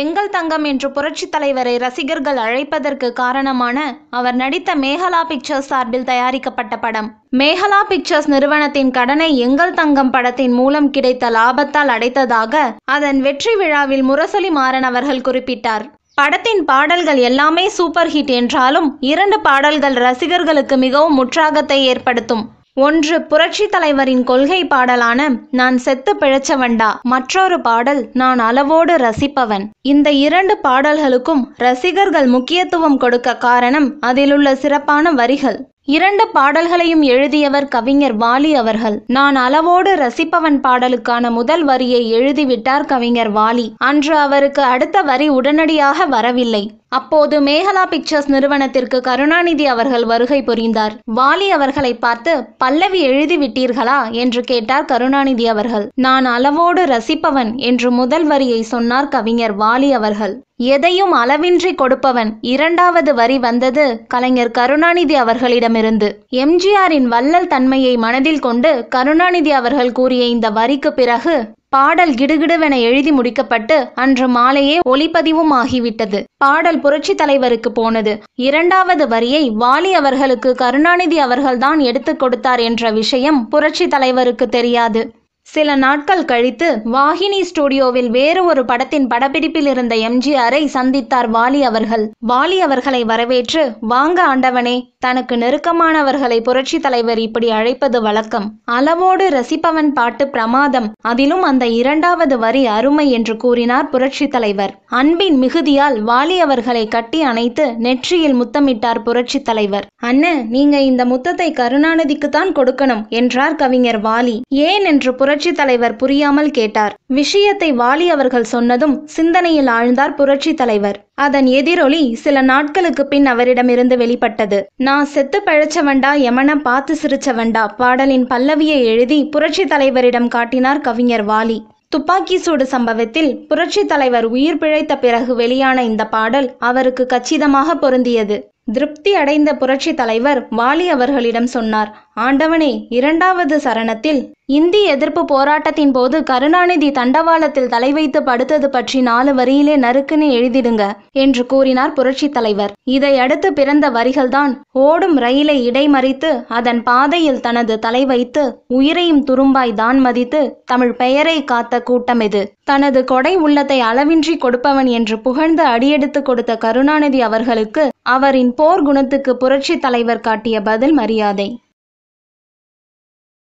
எங்கள் தங்கம் என்று புரட்சித் தலைவரை ரசிகர்கள் அழைப்பதற்கு காரணமான அவர் நடித்த மேகலா பிக்சர்ஸ் சார்பில் தயாரிக்கப்பட்ட படம் மேகலா பிக்சர்ஸ் நிறுவனத்தின் கடனை எங்கள் தங்கம் படத்தின் மூலம் கிடைத்த லாபத்தால் அடைத்ததாக அதன் வெற்றி விழாவில் முரசொலி மாறன் அவர்கள் குறிப்பிட்டார் படத்தின் பாடல்கள் எல்லாமே சூப்பர் ஹிட் என்றாலும் இரண்டு பாடல்கள் ரசிகர்களுக்கு மிகவும் முற்றாகத்தை ஏற்படுத்தும் ஒன்று புரட்சி தலைவரின் கொள்கை பாடலான நான் செத்து பிழைச்சவண்டா மற்றொரு பாடல் நான் அளவோடு ரசிப்பவன் இந்த இரண்டு பாடல்களுக்கும் ரசிகர்கள் முக்கியத்துவம் கொடுக்க காரணம் அதிலுள்ள சிறப்பான வரிகள் இரண்டு பாடல்களையும் எழுதியவர் கவிஞர் வாலி அவர்கள் நான் அளவோடு ரசிப்பவன் பாடலுக்கான முதல் வரியை எழுதிவிட்டார் கவிஞர் வாலி அன்று அவருக்கு அடுத்த வரி உடனடியாக வரவில்லை அப்போது மேகலா பிக்சர்ஸ் நிறுவனத்திற்கு கருணாநிதி அவர்கள் வருகை புரிந்தார் வாலி அவர்களை பார்த்து பல்லவி எழுதிவிட்டீர்களா என்று கேட்டார் கருணாநிதி அவர்கள் நான் அளவோடு ரசிப்பவன் என்று முதல் வரியை சொன்னார் கவிஞர் வாலி அவர்கள் எதையும் அளவின்றி கொடுப்பவன் இரண்டாவது வரி வந்தது கலைஞர் கருணாநிதி அவர்களிடமிருந்து எம்ஜிஆரின் வள்ளல் தன்மையை மனதில் கொண்டு கருணாநிதி அவர்கள் கூறிய இந்த வரிக்கு பிறகு பாடல் கிடுகிடுவென எழுதி முடிக்கப்பட்டு அன்று மாலையே ஒளிப்பதிவும் ஆகிவிட்டது பாடல் புரட்சி தலைவருக்கு போனது இரண்டாவது வரியை வாலி அவர்களுக்கு கருணாநிதி அவர்கள்தான் எடுத்துக் கொடுத்தார் என்ற விஷயம் புரட்சி தலைவருக்கு தெரியாது சில நாட்கள் கழித்து வாகினி ஸ்டுடியோவில் வேறு ஒரு படத்தின் படப்பிடிப்பில் இருந்த எம்ஜிஆரை சந்தித்தார் வாலி அவர்கள் வாலி அவர்களை வரவேற்று வாங்க ஆண்டவனே தனக்கு நெருக்கமானவர்களை புரட்சி தலைவர் இப்படி அழைப்பது வழக்கம் அளவோடு ரசிப்பவன் பாட்டு பிரமாதம் அதிலும் அந்த இரண்டாவது வரி அருமை என்று கூறினார் புரட்சி தலைவர் அன்பின் மிகுதியால் வாலி அவர்களை கட்டி அணைத்து நெற்றியில் முத்தமிட்டார் புரட்சி தலைவர் அண்ணன் நீங்க இந்த முத்தத்தை கருணாநிதிக்கு தான் கொடுக்கணும் என்றார் கவிஞர் வாலி ஏன் என்று புரட்சி புரட்சி தலைவர் புரியாமல் கேட்டார் விஷயத்தை வாலி அவர்கள் சொன்னதும் சிந்தனையில் ஆழ்ந்தார் புரட்சி தலைவர் அதன் எதிரொலி சில நாட்களுக்கு பின் அவரிடமிருந்து வெளிப்பட்டது நான் செத்து பழச்சவண்டா எமன பார்த்து சிரிச்சவண்டா பாடலின் பல்லவியை எழுதி புரட்சி தலைவரிடம் காட்டினார் கவிஞர் வாலி துப்பாக்கி சூடு சம்பவத்தில் புரட்சி தலைவர் உயிர் பிழைத்த பிறகு வெளியான இந்த பாடல் அவருக்கு கச்சிதமாக பொருந்தியது திருப்தி அடைந்த புரட்சி தலைவர் வாலி அவர்களிடம் சொன்னார் ஆண்டவனே இரண்டாவது சரணத்தில் இந்தி எதிர்ப்பு போராட்டத்தின் போது கருணாநிதி தண்டவாளத்தில் தலை வைத்து படுத்தது பற்றி நாலு வரியிலே நறுக்குன்னு எழுதிடுங்க என்று கூறினார் புரட்சித் தலைவர் இதையடுத்து பிறந்த வரிகள்தான் ஓடும் ரயிலை இடைமறித்து அதன் பாதையில் தனது தலை வைத்து உயிரையும் துரும்பாய் தான் மதித்து தமிழ் பெயரை காத்த கூட்டம் இது தனது கொடை உள்ளத்தை அளவின்றி கொடுப்பவன் என்று புகழ்ந்து அடியெடுத்து கொடுத்த கருணாநிதி அவர்களுக்கு அவரின் போர் குணத்துக்கு புரட்சி தலைவர் காட்டிய பதில் மரியாதை